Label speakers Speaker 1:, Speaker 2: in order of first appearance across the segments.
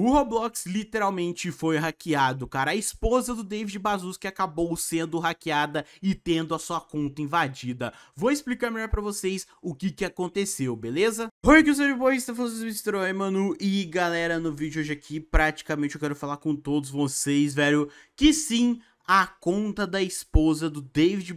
Speaker 1: O Roblox literalmente foi hackeado, cara. A esposa do David Bazuski acabou sendo hackeada e tendo a sua conta invadida. Vou explicar melhor para vocês o que que aconteceu, beleza? Oi, que eu boy, o falando Destroy, mano. E galera, no vídeo hoje aqui, praticamente eu quero falar com todos vocês, velho, que sim, a conta da esposa do David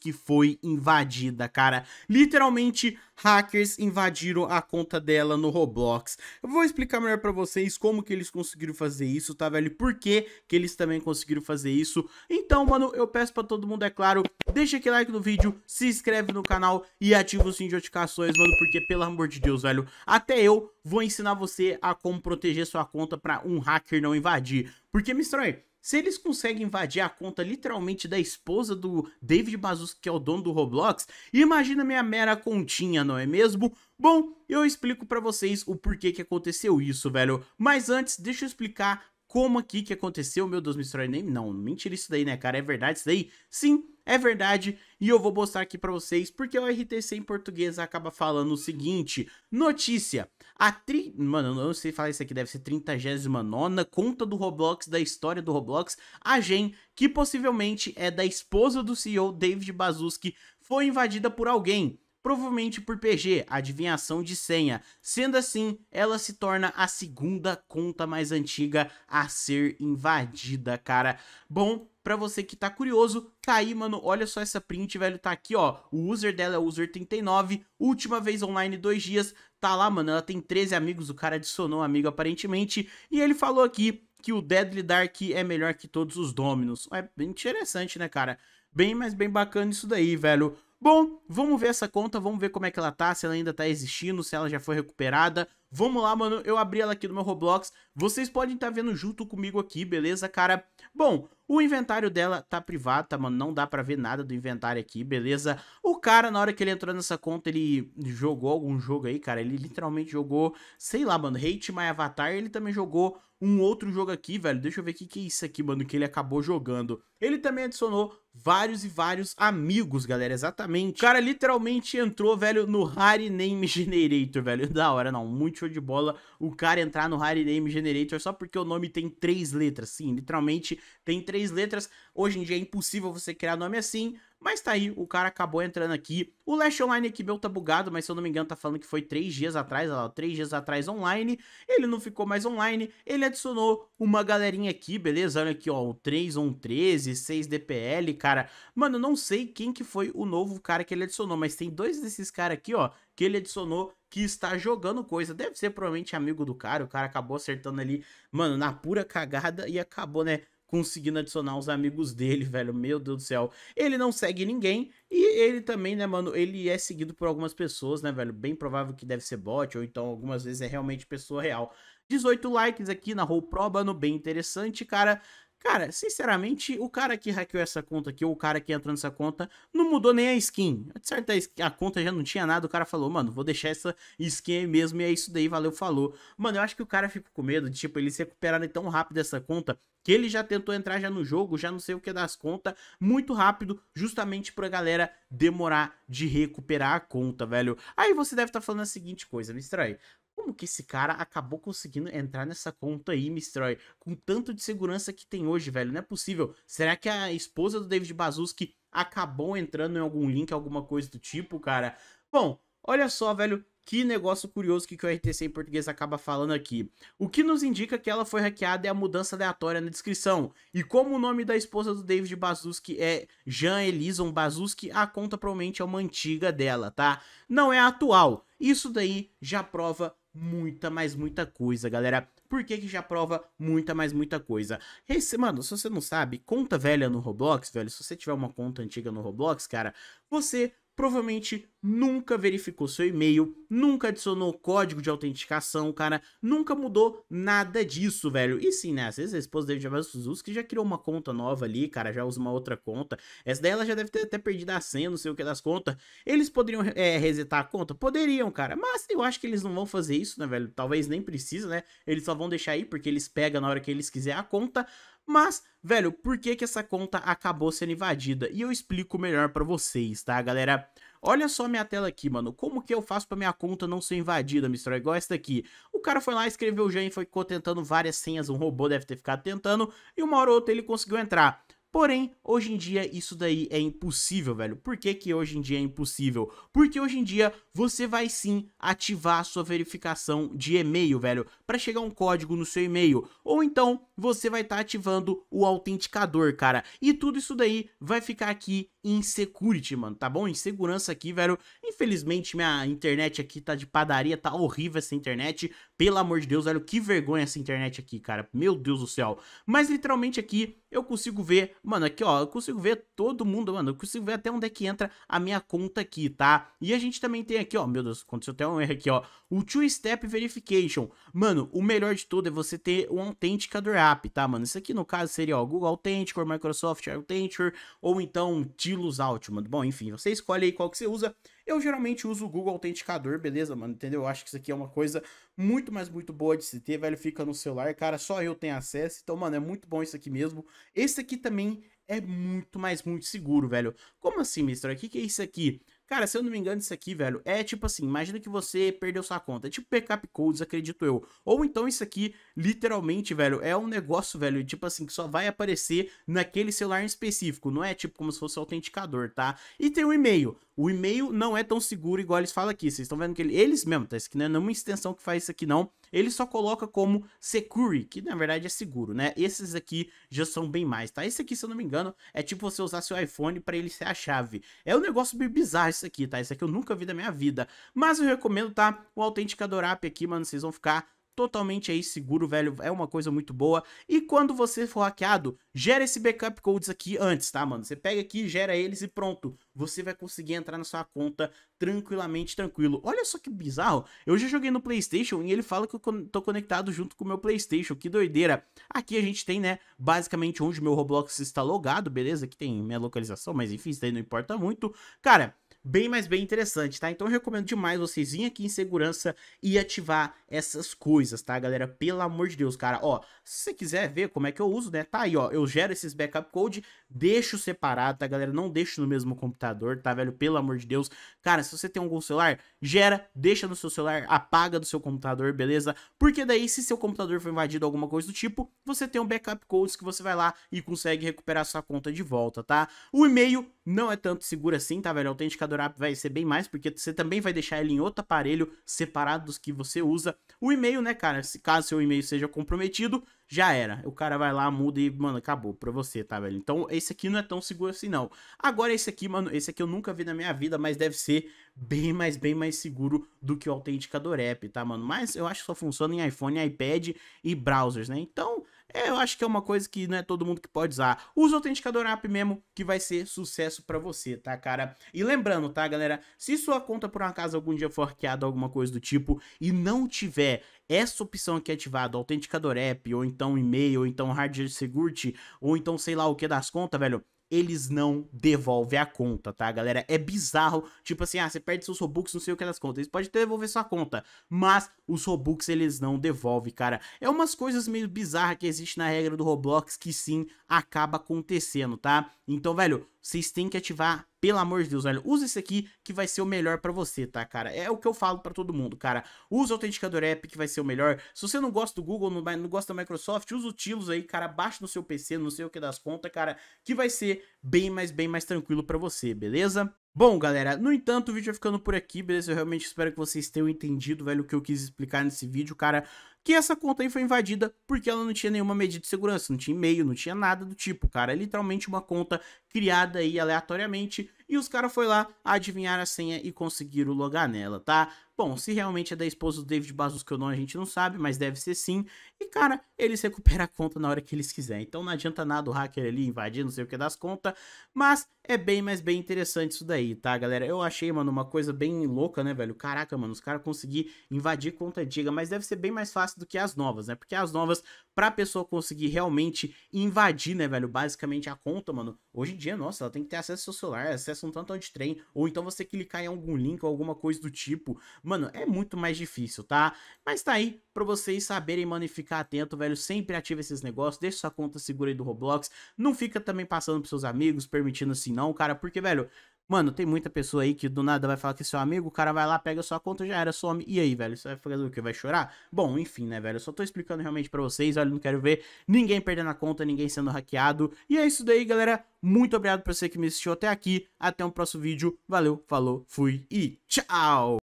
Speaker 1: que foi invadida, cara. Literalmente, hackers invadiram a conta dela no Roblox. Eu vou explicar melhor para vocês como que eles conseguiram fazer isso, tá, velho? Por que que eles também conseguiram fazer isso. Então, mano, eu peço para todo mundo, é claro, deixa aquele like no vídeo, se inscreve no canal e ativa o sininho de notificações, mano, porque, pelo amor de Deus, velho, até eu vou ensinar você a como proteger sua conta para um hacker não invadir. Porque, me estranho, se eles conseguem invadir a conta literalmente da esposa do David Bazuski, que é o dono do Roblox, imagina minha mera continha, não é mesmo? Bom, eu explico para vocês o porquê que aconteceu isso, velho. Mas antes, deixa eu explicar como aqui que aconteceu, meu Deus, Mystery Name. Não, mentira isso daí, né, cara? É verdade isso daí? Sim, é verdade e eu vou mostrar aqui para vocês porque o RTC em português acaba falando o seguinte: notícia. A tri... Mano, eu não sei falar isso aqui, deve ser 39 conta do Roblox, da história do Roblox, a Gen, que possivelmente é da esposa do CEO David Bazuski, foi invadida por alguém provavelmente por PG, adivinhação de senha. Sendo assim, ela se torna a segunda conta mais antiga a ser invadida, cara. Bom, pra você que tá curioso, tá aí, mano, olha só essa print, velho, tá aqui, ó, o user dela é o user 39, última vez online dois dias, tá lá, mano, ela tem 13 amigos, o cara adicionou um amigo aparentemente, e ele falou aqui que o Deadly Dark é melhor que todos os Dominos. É bem interessante, né, cara? Bem, mas bem bacana isso daí, velho. Bom, vamos ver essa conta, vamos ver como é que ela tá, se ela ainda tá existindo, se ela já foi recuperada Vamos lá, mano, eu abri ela aqui do meu Roblox. Vocês podem estar tá vendo junto comigo aqui, beleza, cara? Bom, o inventário dela tá privado, tá, mano? Não dá pra ver nada do inventário aqui, beleza? O cara, na hora que ele entrou nessa conta, ele jogou algum jogo aí, cara. Ele literalmente jogou, sei lá, mano, Hate My Avatar. Ele também jogou um outro jogo aqui, velho. Deixa eu ver o que, que é isso aqui, mano, que ele acabou jogando. Ele também adicionou vários e vários amigos, galera, exatamente. O cara literalmente entrou, velho, no Harry Name Generator, velho. Da hora, não, muito show de bola o cara entrar no Hard Name Generator só porque o nome tem três letras. Sim, literalmente tem três letras. Hoje em dia é impossível você criar nome assim, mas tá aí, o cara acabou entrando aqui. O Lash Online aqui meu tá bugado, mas se eu não me engano tá falando que foi três dias atrás, ó, três dias atrás online. Ele não ficou mais online, ele adicionou uma galerinha aqui, beleza? Olha aqui, ó, o 3113, 6 DPL, cara. Mano, não sei quem que foi o novo cara que ele adicionou, mas tem dois desses caras aqui, ó, que ele adicionou que está jogando coisa. Deve ser provavelmente amigo do cara, o cara acabou acertando ali, mano, na pura cagada e acabou, né, conseguindo adicionar os amigos dele, velho. Meu Deus do céu. Ele não segue ninguém e ele também, né, mano, ele é seguido por algumas pessoas, né, velho? Bem provável que deve ser bot ou então algumas vezes é realmente pessoa real. 18 likes aqui na Pro, mano bem interessante, cara. Cara, sinceramente, o cara que hackeou essa conta aqui, ou o cara que entrou nessa conta, não mudou nem a skin. De a conta já não tinha nada, o cara falou, mano, vou deixar essa skin aí mesmo, e é isso daí, valeu, falou. Mano, eu acho que o cara ficou com medo de, tipo, eles recuperarem tão rápido essa conta, que ele já tentou entrar já no jogo, já não sei o que das contas, muito rápido, justamente pra galera demorar de recuperar a conta, velho. Aí você deve estar tá falando a seguinte coisa, me estranho como que esse cara acabou conseguindo entrar nessa conta aí, Mistroy? Com tanto de segurança que tem hoje, velho, não é possível. Será que a esposa do David Bazuski acabou entrando em algum link, alguma coisa do tipo, cara? Bom, olha só, velho, que negócio curioso que, que o RTC em português acaba falando aqui. O que nos indica que ela foi hackeada é a mudança aleatória na descrição. E como o nome da esposa do David Bazuski é Jean Elison Bazuski, a conta provavelmente é uma antiga dela, tá? Não é atual. Isso daí já prova muita, mas muita coisa, galera. Por que que já prova muita, mas muita coisa? Esse, mano, se você não sabe, conta velha no Roblox, velho, se você tiver uma conta antiga no Roblox, cara, você provavelmente nunca verificou seu e-mail, nunca adicionou código de autenticação, cara, nunca mudou nada disso, velho. E sim, né, às vezes a esposa dele já vai Jesus que já criou uma conta nova ali, cara, já usa uma outra conta. Essa daí ela já deve ter até perdido a senha, não sei o que das contas. Eles poderiam é, resetar a conta? Poderiam, cara, mas eu acho que eles não vão fazer isso, né, velho? Talvez nem precisa, né? Eles só vão deixar aí porque eles pegam na hora que eles quiser a conta. Mas, velho, por que que essa conta acabou sendo invadida? E eu explico melhor para vocês, tá, galera? Olha só minha tela aqui, mano. Como que eu faço pra minha conta não ser invadida, Mr. É igual essa aqui. O cara foi lá, escreveu o e ficou tentando várias senhas. Um robô deve ter ficado tentando. E uma hora ou outra ele conseguiu entrar. Porém, hoje em dia isso daí é impossível, velho. Por que, que hoje em dia é impossível? Porque hoje em dia você vai sim ativar a sua verificação de e-mail, velho, para chegar um código no seu e-mail. Ou então você vai estar tá ativando o autenticador, cara. E tudo isso daí vai ficar aqui Insecurity, mano, tá bom? Insegurança aqui, velho. Infelizmente, minha internet aqui tá de padaria, tá horrível essa internet. Pelo amor de Deus, velho, que vergonha essa internet aqui, cara. Meu Deus do céu. Mas literalmente aqui eu consigo ver, mano, aqui ó, eu consigo ver todo mundo, mano. Eu consigo ver até onde é que entra a minha conta aqui, tá? E a gente também tem aqui, ó, meu Deus, aconteceu até um erro aqui, ó. O Two-Step Verification. Mano, o melhor de tudo é você ter um Authenticator App, tá, mano? Isso aqui no caso seria, ó, Google Authenticator, Microsoft Authenticator, ou então Tio estilos Altman. Bom, enfim, você escolhe aí qual que você usa. Eu geralmente uso o Google Autenticador, beleza, mano? Entendeu? Eu acho que isso aqui é uma coisa muito, mas muito boa de se ter, velho. Fica no celular, cara, só eu tenho acesso. Então, mano, é muito bom isso aqui mesmo. Esse aqui também é muito, mas muito seguro, velho. Como assim, mister? O que, que é isso aqui? Cara, se eu não me engano, isso aqui, velho, é tipo assim, imagina que você perdeu sua conta. É tipo backup codes, acredito eu. Ou então isso aqui, literalmente, velho, é um negócio, velho, tipo assim, que só vai aparecer naquele celular em específico. Não é tipo como se fosse um autenticador, tá? E tem o um e-mail. O e-mail não é tão seguro igual eles falam aqui. Vocês estão vendo que ele, eles mesmo, tá? Isso aqui não é uma extensão que faz isso aqui, não ele só coloca como secure, que na verdade é seguro, né? Esses aqui já são bem mais, tá? Esse aqui, se eu não me engano, é tipo você usar seu iPhone para ele ser a chave. É um negócio bem bizarro isso aqui, tá? Isso aqui eu nunca vi da minha vida. Mas eu recomendo, tá? O autenticador app aqui, mano, vocês vão ficar totalmente aí seguro, velho, é uma coisa muito boa. E quando você for hackeado, gera esse backup codes aqui antes, tá, mano? Você pega aqui, gera eles e pronto você vai conseguir entrar na sua conta tranquilamente, tranquilo. Olha só que bizarro. Eu já joguei no PlayStation e ele fala que eu tô conectado junto com o meu PlayStation. Que doideira. Aqui a gente tem, né, basicamente onde meu Roblox está logado, beleza? Aqui tem minha localização, mas enfim, isso daí não importa muito. Cara, bem, mas bem interessante, tá? Então eu recomendo demais vocês virem aqui em segurança e ativar essas coisas, tá, galera? Pelo amor de Deus, cara. Ó, se você quiser ver como é que eu uso, né? Tá aí, ó. Eu gero esses backup code, deixo separado, tá, galera? Não deixo no mesmo computador computador, tá, velho? Pelo amor de Deus. Cara, se você tem algum celular, gera, deixa no seu celular, apaga do seu computador, beleza? Porque daí, se seu computador foi invadido alguma coisa do tipo, você tem um backup codes que você vai lá e consegue recuperar sua conta de volta, tá? O e-mail não é tanto seguro assim, tá, velho? O autenticador app vai ser bem mais, porque você também vai deixar ele em outro aparelho separado dos que você usa. O e-mail, né, cara? Se caso seu e-mail seja comprometido, já era. O cara vai lá, muda e, mano, acabou pra você, tá, velho? Então, esse aqui não é tão seguro assim, não. Agora, esse aqui, mano, esse aqui eu nunca vi na minha vida, mas deve ser bem mais, bem mais seguro do que o autenticador app, tá, mano? Mas eu acho que só funciona em iPhone, iPad e browsers, né? Então, é, eu acho que é uma coisa que não é todo mundo que pode usar. Usa o autenticador app mesmo, que vai ser sucesso para você, tá, cara? E lembrando, tá, galera? Se sua conta por um acaso algum dia for hackeada, alguma coisa do tipo, e não tiver essa opção aqui ativada, autenticador app, ou então e-mail, ou então hardware security, ou então sei lá o que das contas, velho eles não devolvem a conta, tá, galera? É bizarro, tipo assim, ah, você perde seus Robux, não sei o que das contas, eles podem devolver sua conta, mas os Robux eles não devolvem, cara. É umas coisas meio bizarras que existe na regra do Roblox que sim, acaba acontecendo, tá? Então, velho, vocês têm que ativar pelo amor de Deus, velho, usa isso aqui que vai ser o melhor para você, tá, cara? É o que eu falo para todo mundo, cara. Usa o autenticador app que vai ser o melhor. Se você não gosta do Google, não, não gosta da Microsoft, usa o Tilos aí, cara, baixa no seu PC, não sei o que das contas, cara, que vai ser bem mais, bem mais tranquilo para você, beleza? Bom, galera, no entanto, o vídeo vai ficando por aqui, beleza? Eu realmente espero que vocês tenham entendido, velho, o que eu quis explicar nesse vídeo, cara que essa conta aí foi invadida porque ela não tinha nenhuma medida de segurança, não tinha e-mail, não tinha nada do tipo, cara. É literalmente uma conta criada aí aleatoriamente e os caras foi lá adivinhar a senha e conseguiram logar nela, tá? Bom, se realmente é da esposa do David que ou não, a gente não sabe, mas deve ser sim. E, cara, eles recuperam a conta na hora que eles quiserem. Então não adianta nada o hacker ali invadir, não sei o que das contas. Mas é bem, mas bem interessante isso daí, tá, galera? Eu achei, mano, uma coisa bem louca, né, velho? Caraca, mano, os caras conseguiram invadir conta antiga, mas deve ser bem mais fácil do que as novas, né? Porque as novas pra pessoa conseguir realmente invadir, né, velho, basicamente a conta, mano. Hoje em dia, nossa, ela tem que ter acesso ao seu celular, acesso a um tanto de trem, ou então você clicar em algum link ou alguma coisa do tipo. Mano, é muito mais difícil, tá? Mas tá aí pra vocês saberem, mano, e ficar atento, velho. Sempre ativa esses negócios, deixa sua conta segura aí do Roblox. Não fica também passando pros seus amigos, permitindo assim não, cara, porque, velho, Mano, tem muita pessoa aí que do nada vai falar que seu amigo, o cara vai lá, pega sua conta, já era, some. E aí, velho? Você vai fazer o quê? Vai chorar? Bom, enfim, né, velho? Eu só tô explicando realmente para vocês. Olha, não quero ver ninguém perdendo a conta, ninguém sendo hackeado. E é isso daí, galera. Muito obrigado por você que me assistiu até aqui. Até um próximo vídeo. Valeu, falou, fui e tchau!